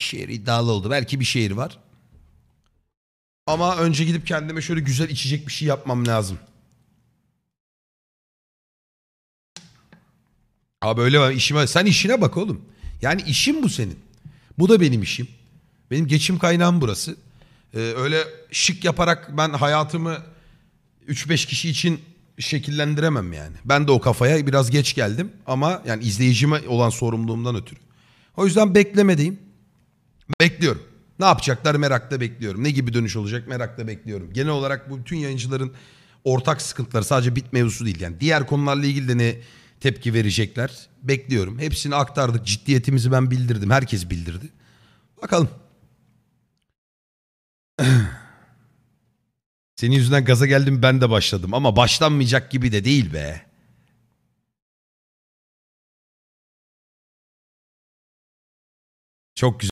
Şehir iddialı oldu. Belki bir şehir var. Ama önce gidip kendime şöyle güzel içecek bir şey yapmam lazım. Abi öyle ben işime sen işine bak oğlum. Yani işim bu senin. Bu da benim işim. Benim geçim kaynağım burası. Ee, öyle şık yaparak ben hayatımı 3-5 kişi için şekillendiremem yani. Ben de o kafaya biraz geç geldim ama yani izleyicime olan sorumluluğumdan ötürü. O yüzden beklemedeyim. Bekliyorum. Ne yapacaklar merakla bekliyorum. Ne gibi dönüş olacak merakla bekliyorum. Genel olarak bu bütün yayıncıların ortak sıkıntıları sadece bit mevzusu değil. Yani diğer konularla ilgili de ne tepki verecekler bekliyorum. Hepsini aktardık. Ciddiyetimizi ben bildirdim. Herkes bildirdi. Bakalım. Senin yüzünden gaza geldim ben de başladım ama başlanmayacak gibi de değil be. Çok güzel.